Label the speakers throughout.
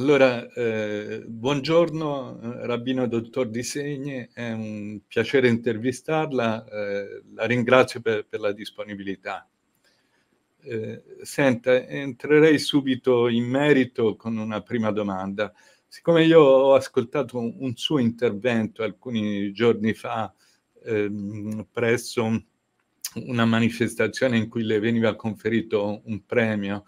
Speaker 1: Allora, eh, buongiorno eh, Rabbino Dottor Di Segni, è un piacere intervistarla, eh, la ringrazio per, per la disponibilità. Eh, senta, entrerei subito in merito con una prima domanda. Siccome io ho ascoltato un, un suo intervento alcuni giorni fa ehm, presso una manifestazione in cui le veniva conferito un premio,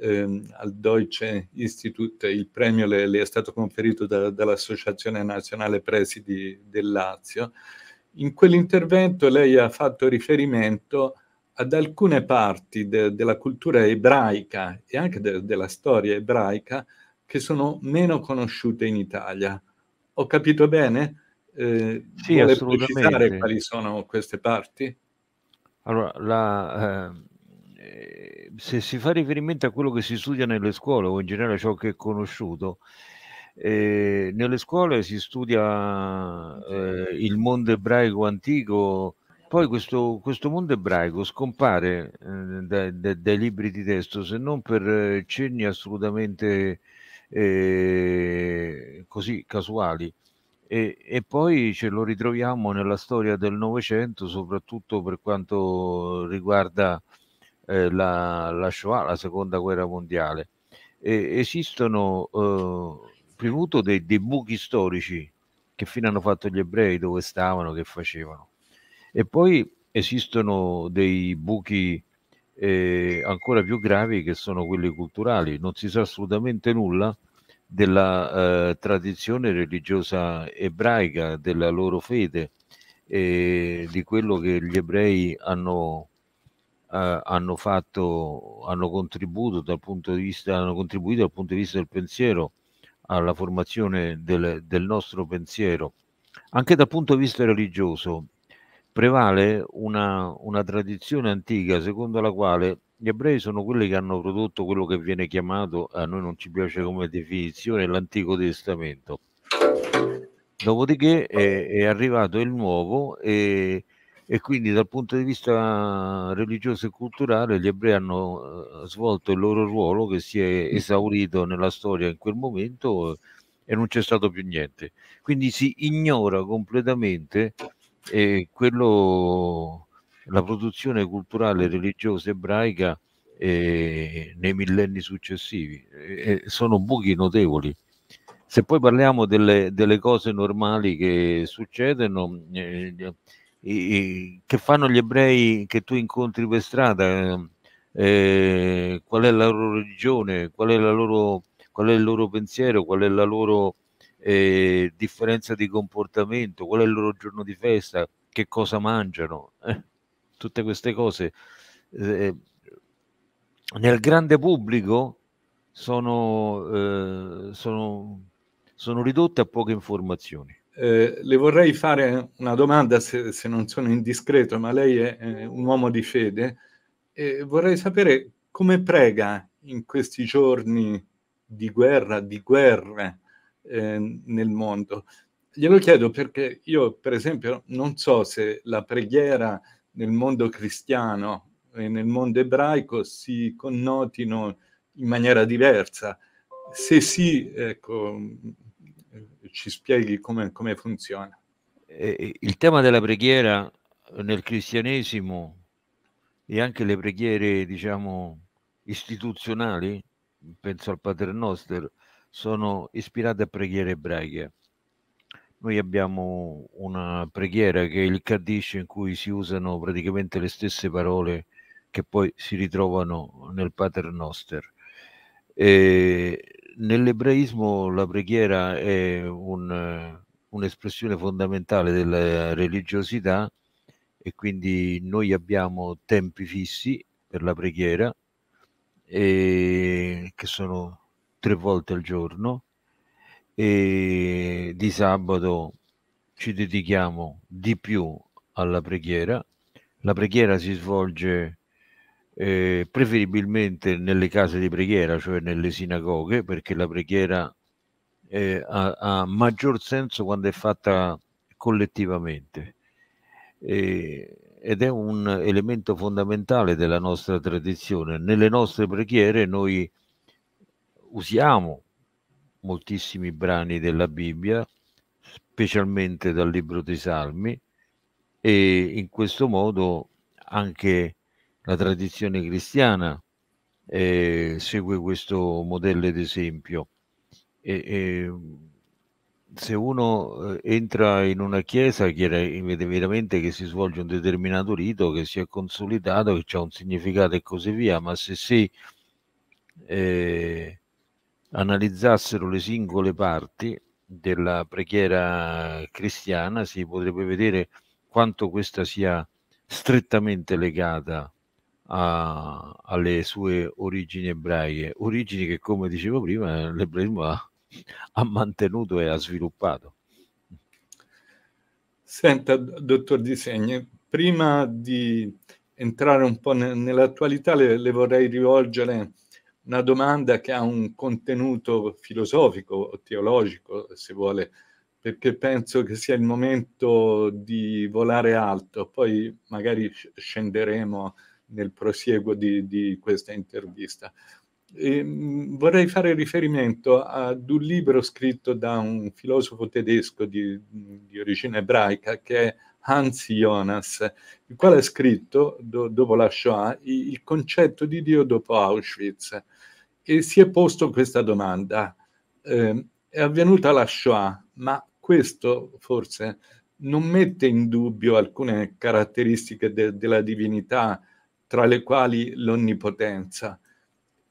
Speaker 1: ehm, al Deutsche Institut il premio le, le è stato conferito da, dall'Associazione Nazionale Presidi del Lazio. In quell'intervento lei ha fatto riferimento ad alcune parti de, della cultura ebraica e anche de, della storia ebraica che sono meno conosciute in Italia. Ho capito bene? Eh, sì, vuole precisare quali sono queste parti? Allora, la, eh
Speaker 2: Ehm, se si fa riferimento a quello che si studia nelle scuole o in generale ciò che è conosciuto, eh, nelle scuole si studia certo. eh, il mondo ebraico antico, poi questo, questo mondo ebraico scompare ehm, da, da, dai libri di testo se non per cenni assolutamente ehm, così casuali. E, e, poi ce lo ritroviamo nella storia del Novecento, soprattutto per quanto riguarda eh, la, la, Shoah, la seconda guerra mondiale. E, esistono, eh, primuto, dei, dei buchi storici che fino hanno fatto gli ebrei, dove stavano, che facevano. E poi esistono dei buchi eh, ancora più gravi che sono quelli culturali. Non si sa assolutamente nulla della eh, tradizione religiosa ebraica, della loro fede, eh, di quello che gli ebrei hanno eh, hanno, fatto, hanno, contribuito dal punto di vista, hanno contribuito dal punto di vista del pensiero alla formazione del, del nostro pensiero. Anche dal punto di vista religioso prevale una, una tradizione antica secondo la quale gli ebrei sono quelli che hanno prodotto quello che viene chiamato, a noi non ci piace come definizione, l'Antico Testamento. Dopodiché è, è arrivato il nuovo e, e quindi dal punto di vista religioso e culturale gli ebrei hanno eh, svolto il loro ruolo che si è mm. esaurito nella storia in quel momento e non c'è stato più niente. Quindi si ignora completamente eh, quello, la produzione culturale religiosa ebraica eh, nei millenni successivi. Eh, sono buchi notevoli. Se poi parliamo delle, delle cose normali che succedono, eh, i, che fanno gli ebrei che tu incontri per strada, ehm, eh, qual è la loro religione, qual è, la loro, qual è il loro pensiero, qual è la loro eh, differenza di comportamento, qual è il loro giorno di festa, che cosa mangiano, eh, tutte queste cose. Eh, nel grande pubblico sono, eh, sono, sono ridotte a poche informazioni.
Speaker 1: Eh, le vorrei fare una domanda, se, se, non sono indiscreto, ma lei è, è un uomo di fede. E vorrei sapere come prega in questi giorni di guerra, di guerre eh, nel mondo. Glielo chiedo perché io, per esempio, non so se la preghiera nel mondo cristiano e nel mondo ebraico si connotino in maniera diversa. Se sì, ecco, ci spieghi come, come funziona. il
Speaker 2: tema della preghiera nel cristianesimo e anche le preghiere, diciamo, istituzionali, penso al Pater Noster, sono ispirate a preghiere ebraiche. Noi abbiamo una preghiera che è il Kaddish in cui si usano praticamente le stesse parole che poi si ritrovano nel Pater Noster. E nell'ebraismo la preghiera è un, un'espressione fondamentale della religiosità e quindi noi abbiamo tempi fissi per la preghiera e, che sono tre volte al giorno e di sabato ci dedichiamo di più alla preghiera. La preghiera si svolge eh, preferibilmente nelle case di preghiera, cioè nelle sinagoghe, perché la preghiera eh, ha, ha, maggior senso quando è fatta collettivamente. Eh, ed è un elemento fondamentale della nostra tradizione. Nelle nostre preghiere noi usiamo moltissimi brani della Bibbia, specialmente dal libro dei Salmi, e in questo modo anche la tradizione cristiana eh, segue questo modello d'esempio. E, e, se uno eh, entra in una chiesa che vede veramente che si svolge un determinato rito, che si è consolidato, che ha un significato e così via, ma se si eh, analizzassero le singole parti della preghiera cristiana si potrebbe vedere quanto questa sia strettamente legata a, alle sue origini ebraiche, origini che come dicevo prima l'ebraismo ha, ha
Speaker 1: mantenuto
Speaker 2: e ha sviluppato.
Speaker 1: Senta, dottor Disegni, prima di entrare un po' ne, nell'attualità le, le vorrei rivolgere una domanda che ha un contenuto filosofico o teologico, se vuole, perché penso che sia il momento di volare alto, poi magari scenderemo a nel prosieguo di, di questa intervista. E, ehm, vorrei fare riferimento ad un libro scritto da un filosofo tedesco di, di origine ebraica che è Hans Jonas, il quale ha scritto, do, dopo la Shoah, il concetto di Dio dopo Auschwitz e si è posto questa domanda. Eh, è avvenuta la Shoah, ma questo forse non mette in dubbio alcune caratteristiche de- della divinità tra le quali l'onnipotenza.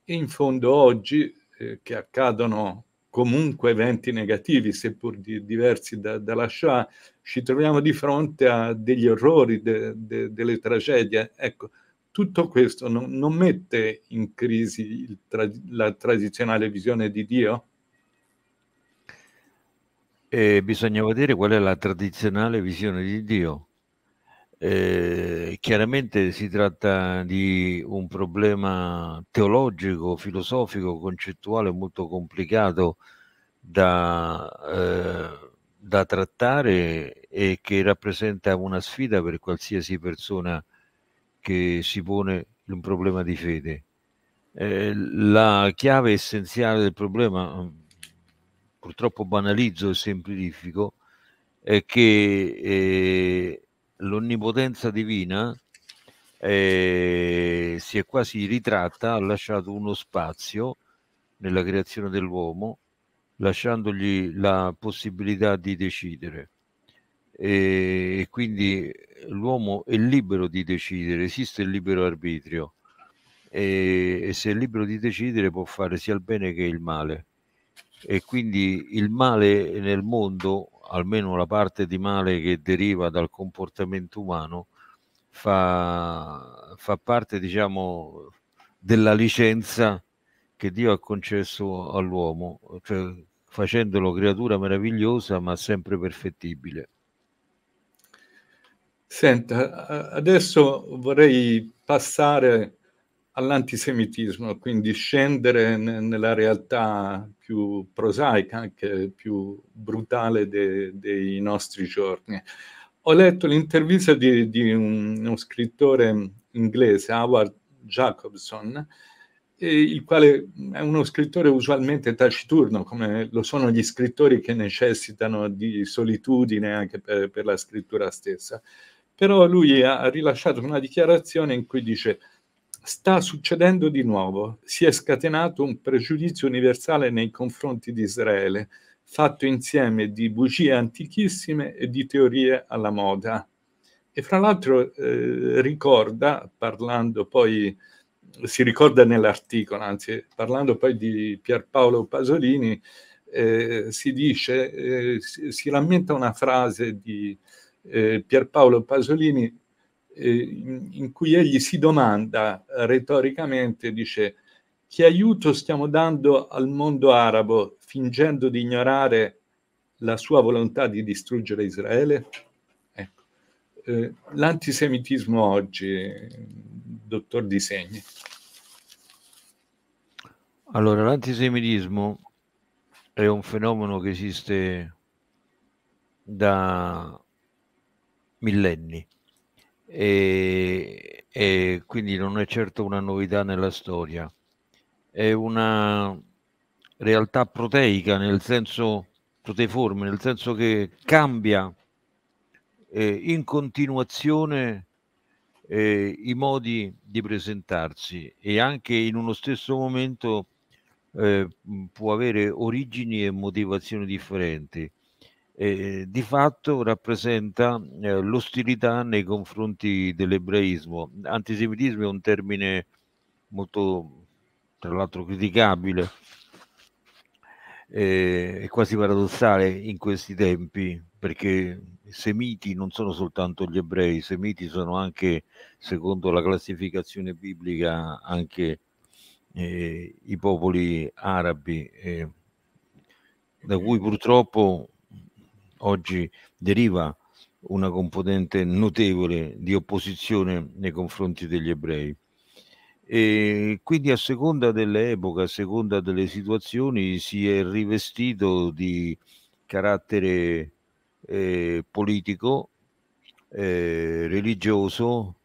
Speaker 1: E In fondo oggi, eh, che accadono comunque eventi negativi, seppur di, diversi da, dalla Shoah, ci troviamo di fronte a degli orrori, de, de, delle tragedie. Ecco, tutto questo non, non mette in crisi tra, la tradizionale visione di Dio?
Speaker 2: E eh, bisognava dire qual è la tradizionale visione di Dio. Eh, chiaramente si tratta di un problema teologico, filosofico, concettuale molto complicato da, eh, da trattare e che rappresenta una sfida per qualsiasi persona che si pone un problema di fede. Eh, la chiave essenziale del problema, purtroppo banalizzo e semplifico, è che eh, l'onnipotenza divina eh, si è quasi ritratta, ha lasciato uno spazio nella creazione dell'uomo, lasciandogli la possibilità di decidere. E, e quindi l'uomo è libero di decidere, esiste il libero arbitrio e, e se è libero di decidere può fare sia il bene che il male. E quindi il male nel mondo almeno la parte di male che deriva dal comportamento umano, fa, fa parte, diciamo, della licenza che Dio ha concesso all'uomo, cioè facendolo creatura meravigliosa ma sempre perfettibile.
Speaker 1: Senta, adesso vorrei passare all'antisemitismo, quindi scendere ne, nella realtà più prosaica, anche più brutale de, dei nostri giorni. Ho letto l'intervista di, di un, uno scrittore inglese, Howard Jacobson, il quale è uno scrittore usualmente taciturno, come lo sono gli scrittori che necessitano di solitudine anche per, per la scrittura stessa. Però lui ha rilasciato una dichiarazione in cui dice sta succedendo di nuovo. Si è scatenato un pregiudizio universale nei confronti di Israele, fatto insieme di bugie antichissime e di teorie alla moda. E fra l'altro eh, ricorda, parlando poi, si ricorda nell'articolo, anzi parlando poi di Pierpaolo Pasolini, eh, si dice, eh, si, si, rammenta una frase di eh, Pierpaolo Pasolini eh, in cui egli si domanda eh, retoricamente, dice, che aiuto stiamo dando al mondo arabo fingendo di ignorare la sua volontà di distruggere Israele? Ecco. Eh, l'antisemitismo oggi, dottor Di Segni.
Speaker 2: Allora, l'antisemitismo è un fenomeno che esiste da millenni e, e quindi non è certo una novità nella storia, è una realtà proteica nel senso proteiforme, nel senso che cambia eh, in continuazione eh, i modi di presentarsi e anche in uno stesso momento eh, può avere origini e motivazioni differenti eh, di fatto rappresenta eh, l'ostilità nei confronti dell'ebraismo. Antisemitismo è un termine molto, tra l'altro, criticabile eh, quasi paradossale in questi tempi perché i semiti non sono soltanto gli ebrei, i semiti sono anche, secondo la classificazione biblica, anche eh, i popoli arabi, eh, da cui purtroppo oggi deriva una componente notevole di opposizione nei confronti degli ebrei. E quindi a seconda dell'epoca, a seconda delle situazioni, si è rivestito di carattere eh, politico, eh, religioso,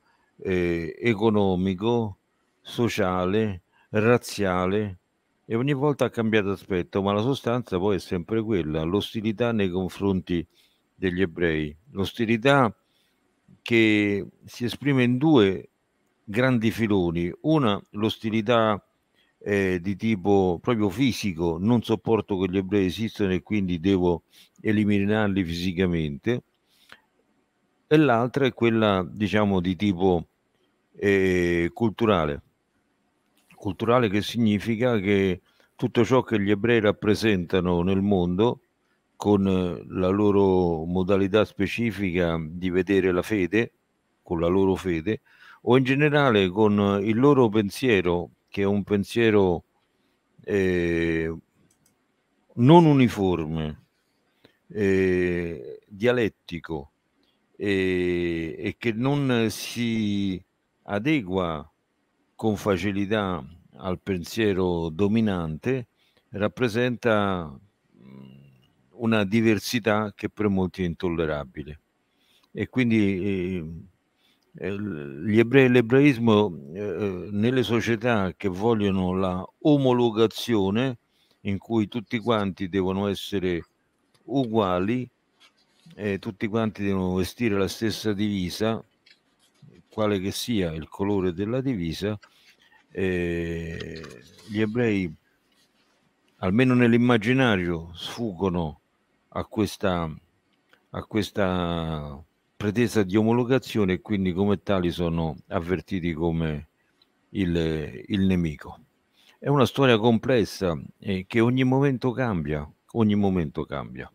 Speaker 2: eh, economico, sociale, razziale, e ogni volta ha cambiato aspetto, ma la sostanza poi è sempre quella, l'ostilità nei confronti degli ebrei, l'ostilità che si esprime in due grandi filoni, una l'ostilità eh, di tipo proprio fisico, non sopporto che gli ebrei esistano e quindi devo eliminarli fisicamente, e l'altra è quella diciamo di tipo eh, culturale culturale che significa che tutto ciò che gli ebrei rappresentano nel mondo, con eh, la loro modalità specifica di vedere la fede, con la loro fede, o in generale con eh, il loro pensiero, che è un pensiero eh, non uniforme, eh, dialettico, eh, e che non si adegua con facilità al pensiero dominante rappresenta una diversità che per molti è intollerabile. E quindi ehm, eh, ebrei, e l'ebraismo eh, eh, nelle società che vogliono la omologazione, in cui tutti quanti devono essere uguali, eh, tutti quanti devono vestire la stessa divisa, quale che sia il colore della divisa, eh, gli ebrei, almeno nell'immaginario, sfuggono a questa, a questa pretesa di omologazione e quindi come tali sono avvertiti come il, il nemico. È una storia complessa eh, che ogni momento cambia, ogni momento
Speaker 1: cambia.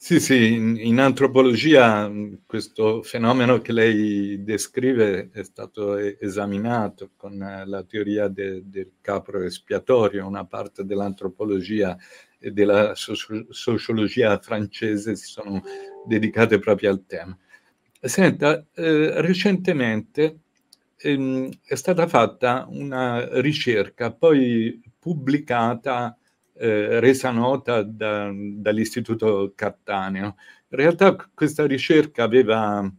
Speaker 1: Sì, sì, in, in, antropologia mm, questo fenomeno che lei descrive è stato esaminato con eh, la teoria de, del capro espiatorio, una parte dell'antropologia e della sociologia francese si sono dedicate proprio al tema. Senta, eh, recentemente ehm, è stata fatta una ricerca poi pubblicata eh, resa nota da, dall'Istituto Cattaneo. In realtà questa ricerca aveva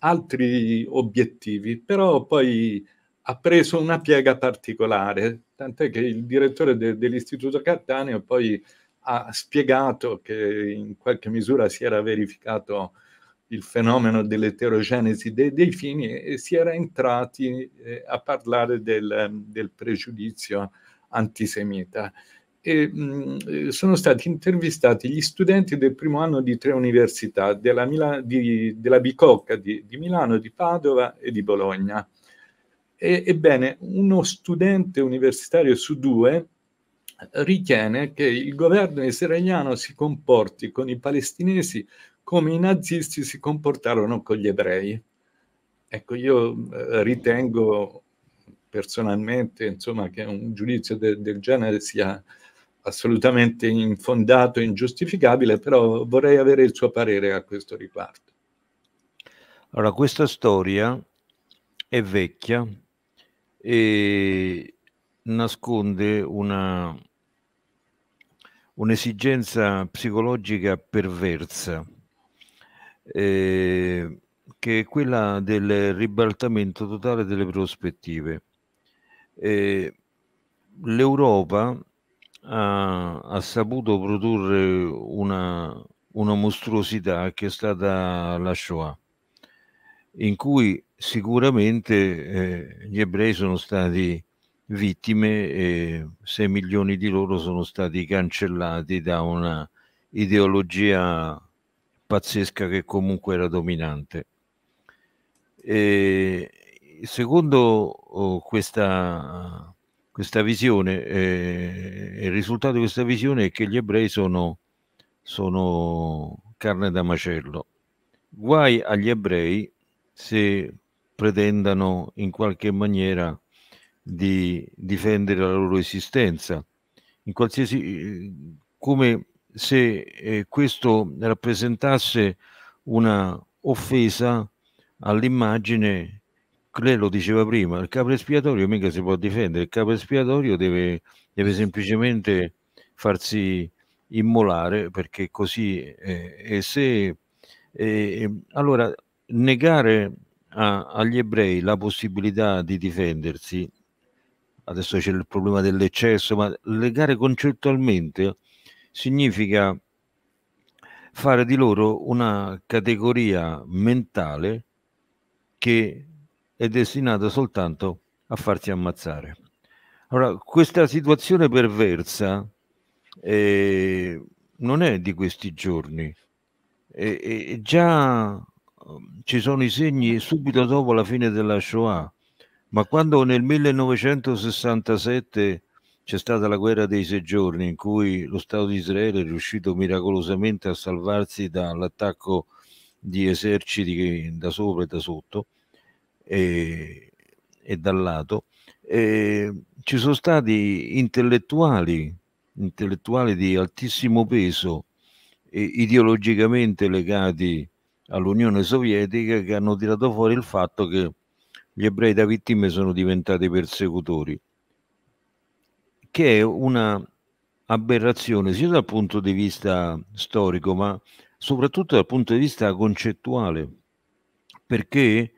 Speaker 1: altri obiettivi, però poi ha preso una piega particolare, tant'è che il direttore de, dell'Istituto Cattaneo poi ha spiegato che in qualche misura si era verificato il fenomeno dell'eterogenesi dei, dei fini e si era entrati eh, a parlare del, del pregiudizio antisemita e, sono stati intervistati gli studenti del primo anno di tre università, della, Mila, di, della Bicocca di, di, Milano, di Padova e di Bologna. E, ebbene, uno studente universitario su due ritiene che il governo israeliano si comporti con i palestinesi come i nazisti si comportarono con gli ebrei. Ecco, io eh, ritengo personalmente insomma, che un giudizio de del genere sia assolutamente infondato e ingiustificabile, però vorrei avere il suo parere a questo riguardo.
Speaker 2: Allora, questa storia è vecchia e nasconde una, un'esigenza psicologica perversa, eh, che è quella del ribaltamento totale delle prospettive. Eh, L'Europa ha, ha saputo produrre una, una mostruosità che è stata la Shoah, in cui sicuramente eh, gli ebrei sono stati vittime e 6 milioni di loro sono stati cancellati da una ideologia pazzesca che comunque era dominante. E secondo oh, questa questa visione, eh, il risultato di questa visione è che gli ebrei sono, sono carne da macello. Guai agli ebrei se pretendano in qualche maniera di difendere la loro esistenza, in qualsiasi, come se eh, questo rappresentasse una offesa all'immagine lei lo diceva prima, il capo espiatorio mica si può difendere, il capo espiatorio deve, deve semplicemente farsi immolare perché così è. Eh, e se eh, eh, allora negare a, agli ebrei la possibilità di difendersi adesso c'è il problema dell'eccesso ma legare concettualmente significa fare di loro una categoria mentale che è destinata soltanto a farsi ammazzare. Allora, questa situazione perversa eh, non è di questi giorni. Eh, eh, già um, ci sono i segni subito dopo la fine della Shoah, ma quando nel 1967 c'è stata la guerra dei sei giorni in cui lo Stato di Israele è riuscito miracolosamente a salvarsi dall'attacco di eserciti da sopra e da sotto, e, e dal lato, eh, ci sono stati intellettuali, intellettuali di altissimo peso, eh, ideologicamente legati all'Unione Sovietica, che hanno tirato fuori il fatto che gli ebrei da vittime sono diventati persecutori, che è una aberrazione sia dal punto di vista storico, ma soprattutto dal punto di vista concettuale, perché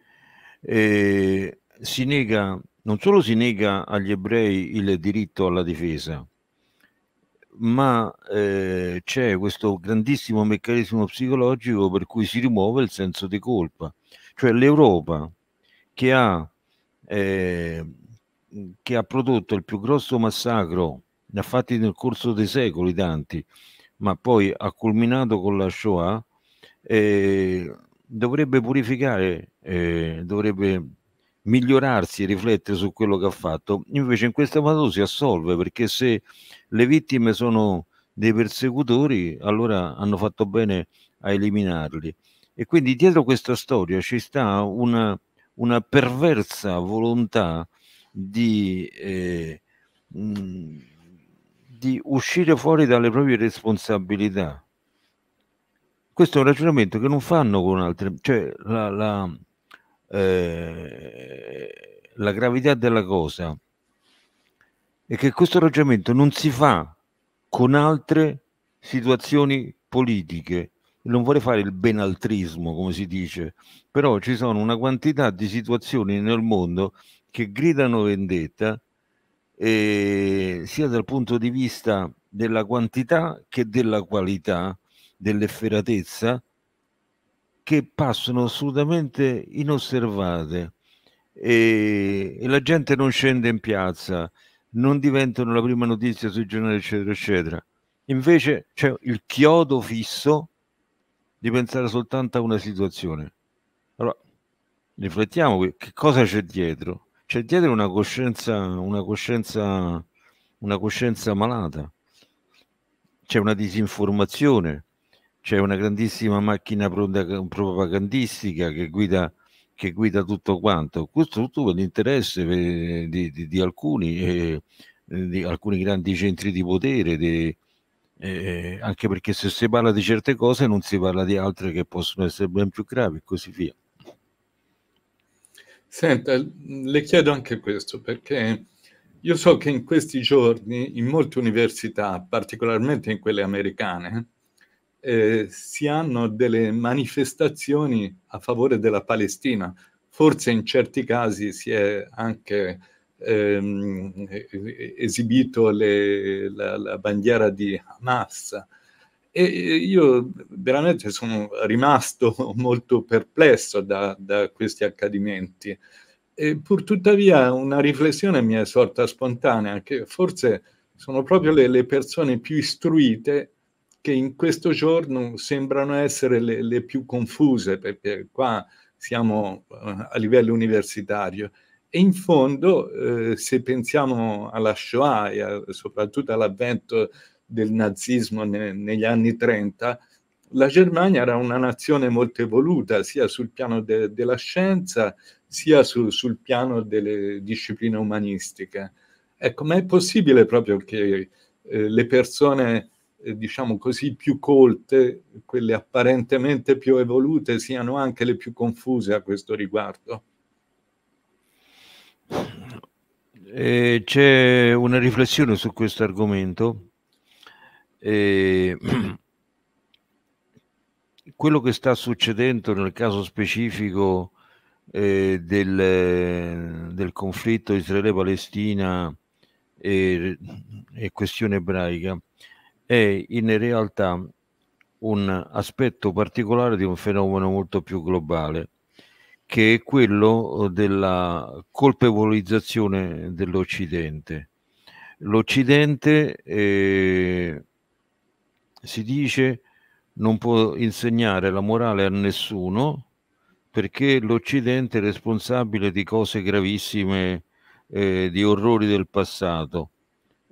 Speaker 2: eh, si nega, non solo si nega agli ebrei il diritto alla difesa, ma eh, c'è questo grandissimo meccanismo psicologico per cui si rimuove il senso di colpa. Cioè l'Europa che ha, eh, che ha prodotto il più grosso massacro, ne ha fatti nel corso dei secoli tanti, ma poi ha culminato con la Shoah, eh, dovrebbe purificare eh, dovrebbe migliorarsi e riflettere su quello che ha fatto. Invece in questo modo si assolve perché se le vittime sono dei persecutori, allora hanno fatto bene a eliminarli. E quindi dietro questa storia ci sta una, una perversa volontà di, eh, di uscire fuori dalle proprie responsabilità. Questo è un ragionamento che non fanno con altre, cioè la, la Ehm, la gravità della cosa è che questo ragionamento non si fa con altre situazioni politiche. Non vorrei fare il benaltrismo, come si dice, però ci sono una quantità di situazioni nel mondo che gridano vendetta eh, sia dal punto di vista della quantità che della qualità, dell'efferatezza che passano assolutamente inosservate e, e la gente non scende in piazza, non diventano la prima notizia sui giornali, eccetera, eccetera. Invece c'è il chiodo fisso di pensare soltanto a una situazione. Allora, riflettiamo, che cosa c'è dietro? C'è dietro una coscienza, una coscienza, una coscienza malata, c'è una disinformazione, c'è una grandissima macchina propagandistica che guida, che guida tutto quanto. Questo tutto per l'interesse di, di, di, alcuni, eh, di, alcuni, grandi centri di potere, eh, anche perché se si parla di certe cose non si parla di altre che possono essere ben più gravi e così via.
Speaker 1: Senta, le chiedo anche questo perché io so che in questi giorni in molte università, particolarmente in quelle americane, eh, si hanno delle manifestazioni a favore della Palestina. Forse in certi casi si è anche ehm, esibito le, la, la, bandiera di Hamas. E io veramente sono rimasto molto perplesso da, da questi accadimenti. E pur tuttavia una riflessione mi è sorta spontanea, che forse sono proprio le, le persone più istruite che in questo giorno sembrano essere le, le più confuse, perché qua siamo eh, a livello universitario. E in fondo, eh, se pensiamo alla Shoah e a, soprattutto all'avvento del nazismo ne, negli anni 30, la Germania era una nazione molto evoluta sia sul piano de, della scienza sia su, sul piano delle discipline umanistiche. Ecco, ma è possibile proprio che eh, le persone eh, diciamo così, più colte, quelle apparentemente più evolute, siano anche le più confuse a questo riguardo?
Speaker 2: Eh, c'è una riflessione su questo argomento.
Speaker 1: Eh,
Speaker 2: quello che sta succedendo nel caso specifico eh, del, del, conflitto Israele-Palestina e, e questione ebraica è in realtà un aspetto particolare di un fenomeno molto più globale, che è quello eh, della colpevolizzazione dell'Occidente. L'Occidente, eh, si dice, non può insegnare la morale a nessuno perché l'Occidente è responsabile di cose gravissime, eh, di orrori del passato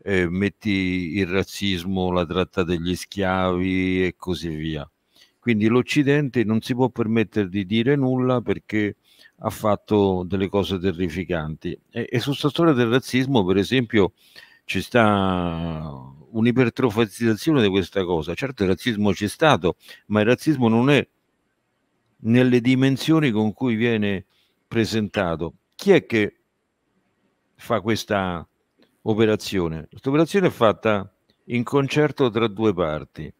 Speaker 2: eh, metti il razzismo, la tratta degli schiavi e così via. Quindi l'Occidente non si può permettere di dire nulla perché ha fatto delle cose terrificanti. E, e su questa storia del razzismo, per esempio, ci sta un'ipertrofizzazione di questa cosa. Certo, il razzismo c'è stato, ma il razzismo non è nelle dimensioni con cui viene presentato. Chi è che fa questa operazione. Questa operazione è fatta in concerto tra due parti.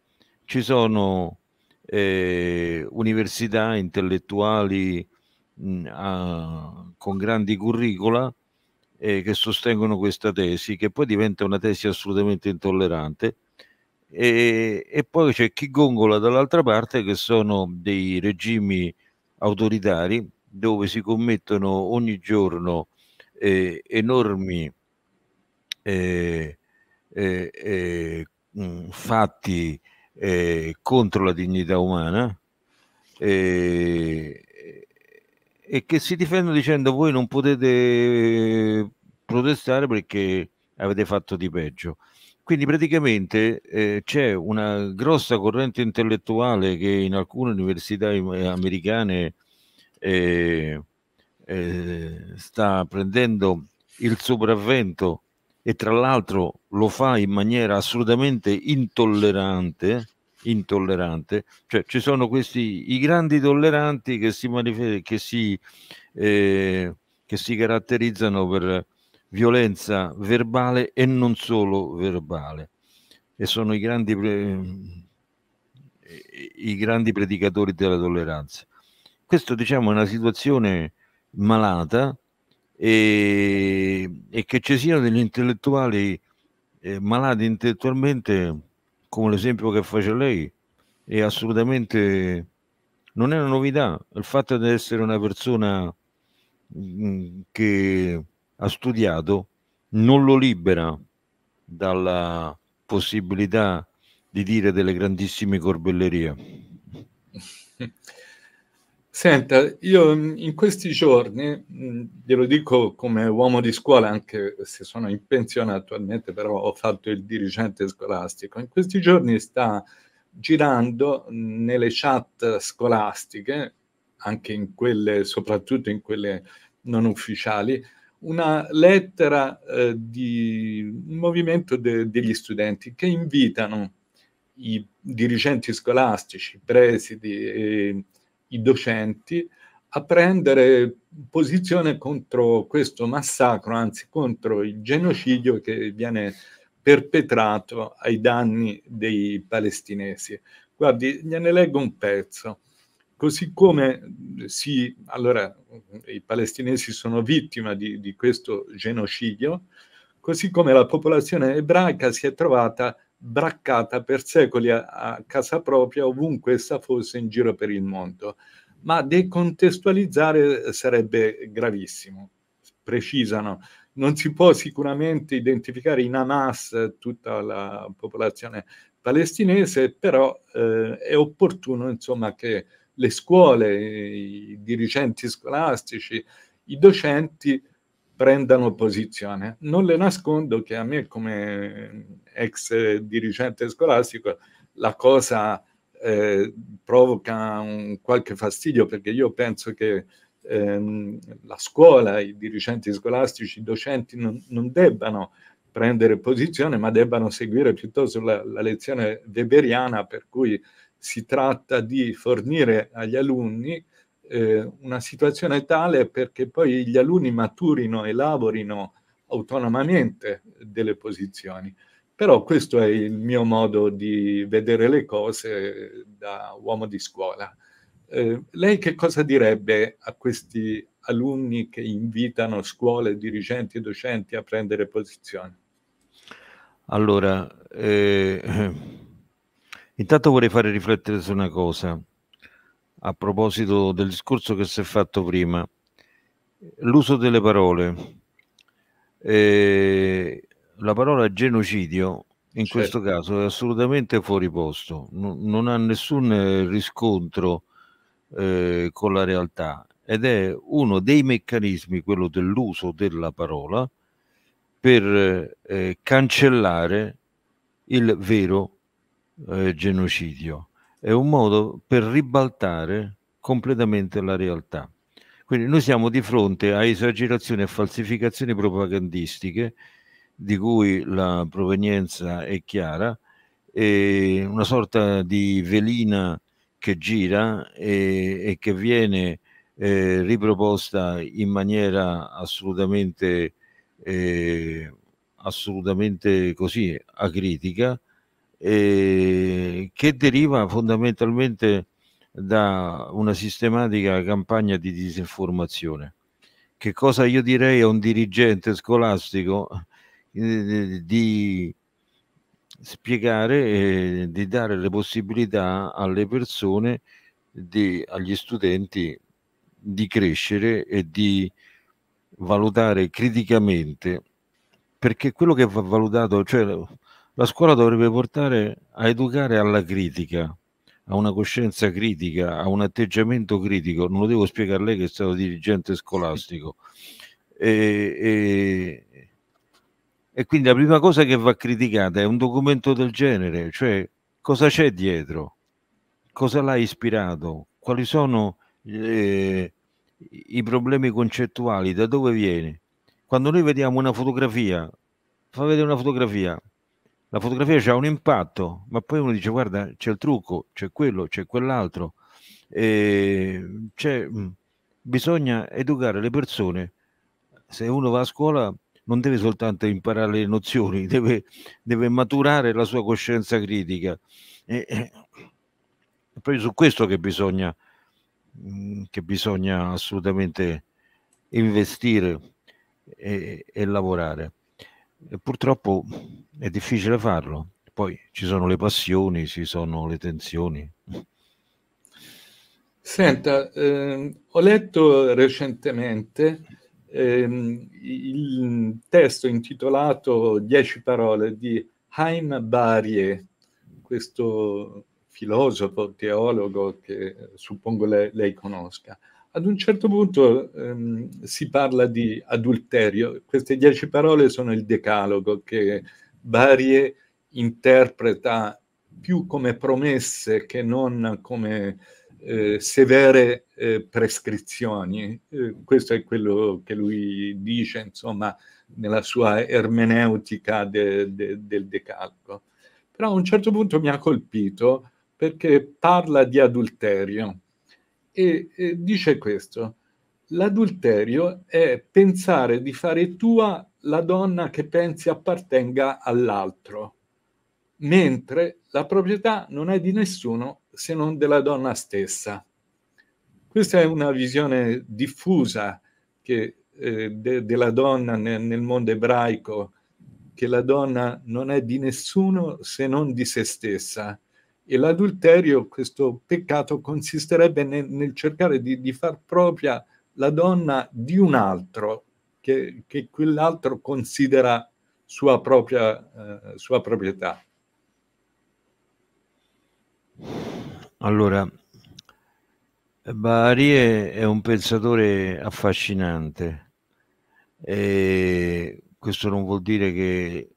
Speaker 2: Ci sono eh, università intellettuali mh, mm, a, con grandi curricula eh, che sostengono questa tesi, che poi diventa una tesi assolutamente intollerante. E, e poi c'è chi gongola dall'altra parte, che sono dei regimi autoritari dove si commettono ogni giorno eh, enormi Mm, eh, eh, mh, fatti contro la dignità umana e che si difendono dicendo voi non potete eh, protestare perché avete fatto di peggio. Quindi praticamente eh, c'è una grossa corrente intellettuale che in alcune università eh, americane eh, eh, sta prendendo il sopravvento e tra l'altro lo fa in maniera assolutamente intollerante, intollerante. cioè ci sono questi i grandi tolleranti che si, manif- che si, eh, che si caratterizzano per violenza verbale e non solo verbale e sono i grandi, pre- eh, i grandi predicatori della tolleranza. Questo diciamo è una situazione malata e, e che ci siano degli intellettuali eh, malati intellettualmente, come l'esempio che faceva lei, è assolutamente non è una novità. Il fatto di essere una persona mm, che ha studiato non lo libera dalla possibilità di dire delle grandissime corbellerie.
Speaker 1: Senta, io mm, in questi giorni, mm, glielo dico come uomo di scuola, anche se sono in pensione attualmente, però ho fatto il dirigente scolastico, in questi giorni sta girando mm, nelle chat scolastiche, anche in quelle, soprattutto in quelle non ufficiali, una lettera eh, di un movimento de- degli studenti che invitano i dirigenti scolastici, i presidi, eh, i docenti a prendere posizione contro questo massacro, anzi contro il genocidio che viene perpetrato ai danni dei palestinesi. Guardi, gliene leggo un pezzo. Così come eh, si, allora, eh, i palestinesi sono vittima di, di questo genocidio, così come la popolazione ebraica si è trovata braccata per secoli a, a casa propria ovunque essa fosse in giro per il mondo. Ma decontestualizzare eh, sarebbe gravissimo, precisano non si può sicuramente identificare in Hamas eh, tutta la popolazione palestinese, però eh, è opportuno insomma, che le scuole, i dirigenti scolastici, i docenti prendano posizione. Non le nascondo che a me come eh, ex dirigente scolastico la cosa eh, provoca un qualche fastidio perché io penso che ehm, la scuola, i dirigenti scolastici, i docenti non, non debbano prendere posizione ma debbano seguire piuttosto la, la lezione weberiana per cui si tratta di fornire agli alunni eh, una situazione tale perché poi gli alunni maturino e lavorino autonomamente delle posizioni. Però questo è il mio modo di vedere le cose da uomo di scuola. Eh, lei che cosa direbbe a questi alunni che invitano scuole, dirigenti e docenti a prendere posizione?
Speaker 2: Allora, eh, intanto vorrei fare riflettere su una cosa a proposito del discorso che si è fatto prima, l'uso delle parole. Eh, la parola genocidio in certo. questo caso è assolutamente fuori posto, non, non ha nessun riscontro eh, con la realtà ed è uno dei meccanismi, quello dell'uso della parola, per eh, cancellare il vero eh, genocidio è un modo per ribaltare completamente la realtà. Quindi noi siamo di fronte a esagerazioni e falsificazioni propagandistiche di cui la provenienza è chiara, è una sorta di velina che gira e, e che viene eh, riproposta in maniera assolutamente, eh, assolutamente così acritica eh, che deriva fondamentalmente da una sistematica campagna di disinformazione. Che cosa io direi a un dirigente scolastico eh, di spiegare e di dare le possibilità alle persone, di, agli studenti di crescere e di valutare criticamente perché quello che va valutato, cioè la scuola dovrebbe portare a educare alla critica, a una coscienza critica, a un atteggiamento critico. Non lo devo spiegare a lei che è stato dirigente scolastico. E, e, e quindi la prima cosa che va criticata è un documento del genere, cioè cosa c'è dietro, cosa l'ha ispirato, quali sono eh, i problemi concettuali, da dove viene. Quando noi vediamo una fotografia, fa vedere una fotografia, la fotografia ha un impatto, ma poi uno dice guarda c'è il trucco, c'è quello, c'è quell'altro, c'è, mm, bisogna educare le persone, se uno va a scuola non deve soltanto imparare le nozioni, deve, deve maturare la sua coscienza critica. E, e, è proprio su questo che bisogna, mm, che bisogna assolutamente investire e, e lavorare e purtroppo è difficile farlo. Poi ci sono le passioni, ci sono le tensioni.
Speaker 1: Senta, ehm, ho letto recentemente ehm, il testo intitolato Dieci parole di Haim Barie, questo filosofo, teologo che suppongo lei, lei conosca ad un certo punto ehm, si parla di adulterio. Queste dieci parole sono il decalogo che Barie interpreta più come promesse che non come eh, severe eh, prescrizioni. Eh, questo è quello che lui dice, insomma, nella sua ermeneutica de, de, del decalogo. Però a un certo punto mi ha colpito perché parla di adulterio e, e dice questo, l'adulterio è pensare di fare tua la donna che pensi appartenga all'altro, mentre la proprietà non è di nessuno se non della donna stessa. Questa è una visione diffusa che, eh, de- della donna nel, nel mondo ebraico, che la donna non è di nessuno se non di se stessa e l'adulterio, questo peccato, consisterebbe nel, nel cercare di, di, far propria la donna di un altro che, che quell'altro considera sua propria eh, sua proprietà.
Speaker 2: Allora, Baharie è un pensatore affascinante e questo non vuol dire che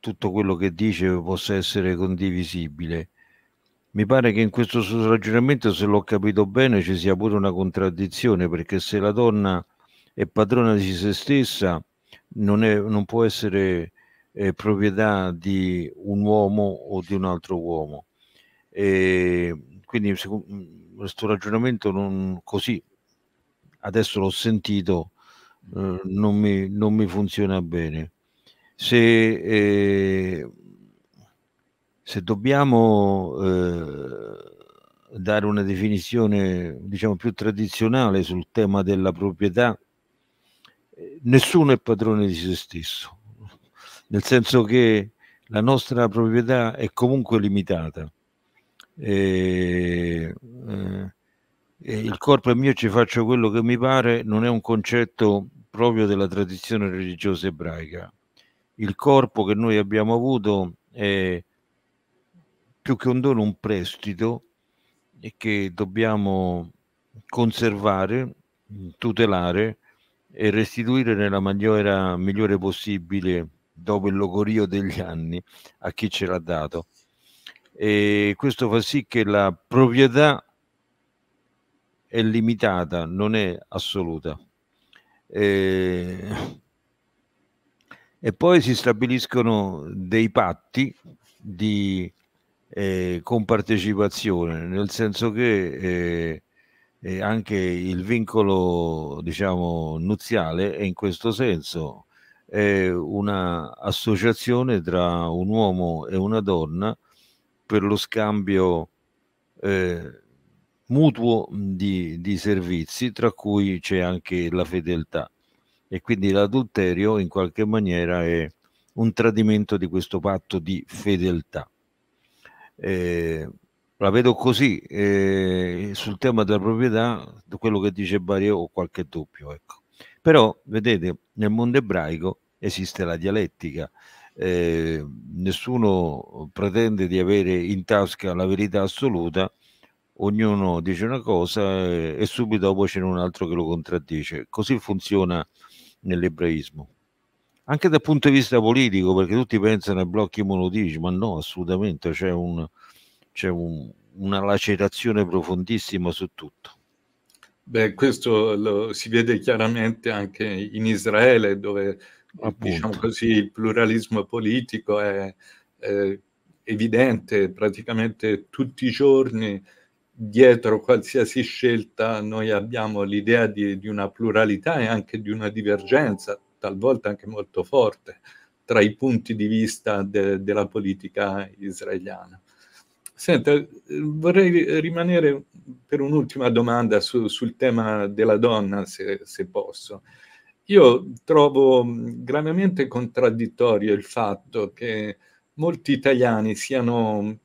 Speaker 2: tutto quello che dice possa essere condivisibile, mi pare che in questo suo ragionamento, se l'ho capito bene, ci sia pure una contraddizione, perché se la donna è padrona di se stessa, non, è, non può essere eh, proprietà di un uomo o di un altro uomo. E quindi mm, questo ragionamento non, così, adesso l'ho sentito, eh, non, mi, non, mi, funziona bene. Se eh, se dobbiamo eh, dare una definizione diciamo più tradizionale sul tema della proprietà, eh, nessuno è padrone di se stesso, nel senso che la nostra proprietà è comunque limitata. E, eh, e il corpo è mio, ci faccio quello che mi pare, non è un concetto proprio della tradizione religiosa ebraica. Il corpo che noi abbiamo avuto è più che un dono, un prestito e che dobbiamo conservare, tutelare e restituire nella maniera migliore possibile dopo il logorio degli anni a chi ce l'ha dato. E questo fa sì che la proprietà è limitata, non è assoluta. E, e poi si stabiliscono dei patti di eh, con partecipazione, nel senso che eh, eh, anche il vincolo diciamo, nuziale è in questo senso è un'associazione tra un uomo e una donna per lo scambio eh, mutuo di, di servizi, tra cui c'è anche la fedeltà. E quindi l'adulterio in qualche maniera è un tradimento di questo patto di fedeltà. Eh, la vedo così eh, sul tema della proprietà, quello che dice Bario ho qualche dubbio. Ecco. Però vedete, nel mondo ebraico esiste la dialettica, eh, nessuno pretende di avere in tasca la verità assoluta, ognuno dice una cosa eh, e subito dopo c'è un altro che lo contraddice. Così funziona nell'ebraismo anche dal punto di vista politico, perché tutti pensano ai blocchi monoditici, ma no, assolutamente c'è, un, c'è un, una lacerazione profondissima su tutto.
Speaker 1: Beh, questo lo, si vede chiaramente anche in Israele, dove diciamo così, il pluralismo politico è, è evidente praticamente tutti i giorni. Dietro qualsiasi scelta noi abbiamo l'idea di, di una pluralità e anche di una divergenza talvolta anche molto forte tra i punti di vista de- della politica israeliana. Senta, vorrei rimanere per un'ultima domanda su, sul tema della donna, se, se posso. Io trovo gravemente contraddittorio il fatto che molti italiani siano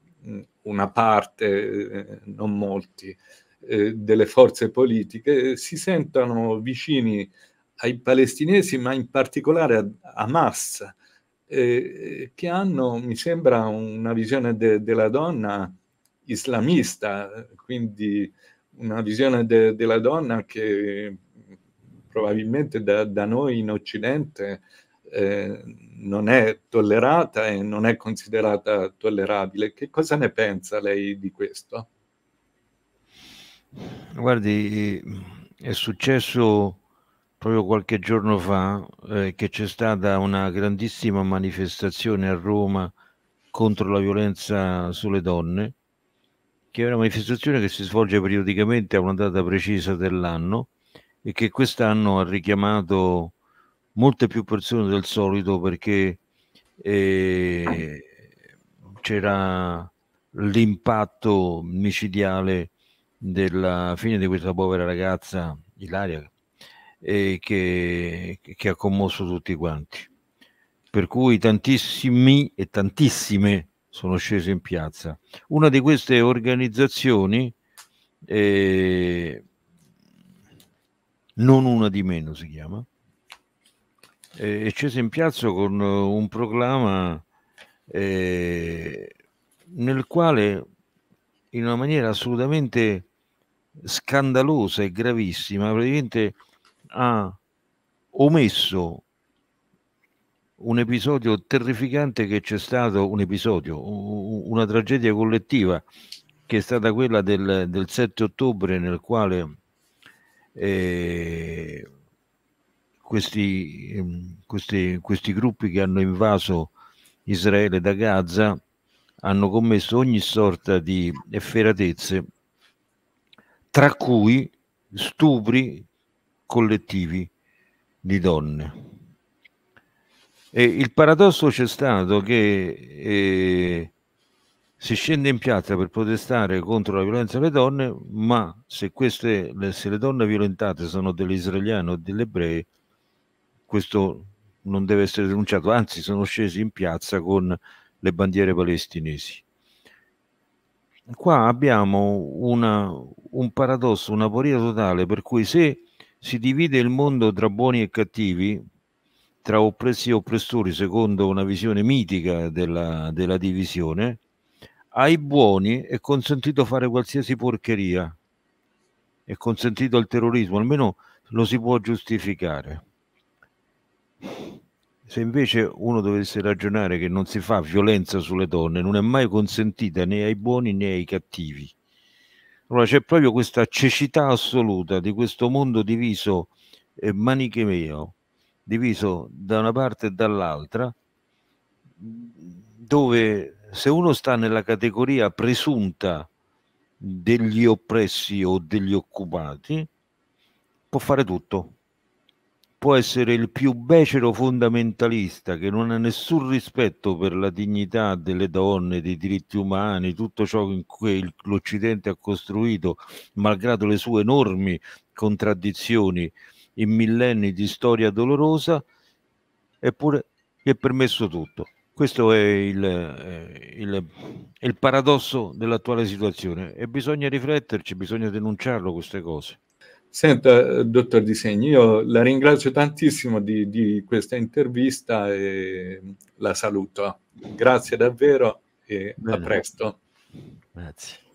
Speaker 1: una parte, eh, non molti, eh, delle forze politiche si sentano vicini ai palestinesi, ma in particolare a Hamas, eh, eh, che hanno, mi sembra, una visione de- della donna islamista, quindi una visione de- della donna che mm, probabilmente da, da noi in Occidente eh, non è tollerata e non è considerata tollerabile. Che cosa ne pensa lei di questo?
Speaker 2: Guardi, è successo proprio qualche giorno fa eh, che c'è stata una grandissima manifestazione a Roma contro la violenza sulle donne, che è una manifestazione che si svolge periodicamente a una data precisa dell'anno e che quest'anno ha richiamato molte più persone del solito perché eh, c'era l'impatto micidiale della fine di questa povera ragazza Ilaria e che, che, ha commosso tutti quanti. Per cui tantissimi e tantissime sono scese in piazza. Una di queste organizzazioni, eh, non una di meno si chiama, eh, è scesa in piazza con un proclama eh, nel quale in una maniera assolutamente scandalosa e gravissima, praticamente ha ah. omesso un episodio terrificante che c'è stato, un episodio, una tragedia collettiva che è stata quella del, del 7 ottobre nel quale eh, questi, ehm, questi, questi gruppi che hanno invaso Israele da Gaza hanno commesso ogni sorta di efferatezze, tra cui stupri collettivi di donne. E il paradosso c'è stato che eh, si scende in piazza per protestare contro la violenza alle donne, ma se, queste, se le donne violentate sono degli israeliani o delle ebrei, questo non deve essere denunciato, anzi sono scesi in piazza con le bandiere palestinesi. Qua abbiamo una, un paradosso, una poria totale, per cui se si divide il mondo tra buoni e cattivi, tra oppressi e oppressori, secondo una visione mitica della, della divisione. Ai buoni è consentito fare qualsiasi porcheria, è consentito al terrorismo, almeno lo si può giustificare. Se invece uno dovesse ragionare che non si fa violenza sulle donne, non è mai consentita né ai buoni né ai cattivi. Allora c'è proprio questa cecità assoluta di questo mondo diviso eh, manichemeo, diviso da una parte e dall'altra, dove se uno sta nella categoria presunta degli oppressi o degli occupati, può fare tutto può essere il più becero fondamentalista che non ha nessun rispetto per la dignità delle donne, dei diritti umani, tutto ciò in cui l'Occidente ha costruito, malgrado le sue enormi contraddizioni in millenni di storia dolorosa, eppure gli è permesso tutto. Questo è il, eh, il, il paradosso dell'attuale
Speaker 1: situazione e bisogna rifletterci, bisogna denunciarlo queste cose. Senta, dottor Di Segni, io la ringrazio tantissimo di, di questa intervista e la saluto. Grazie davvero e Bene. a presto. Grazie.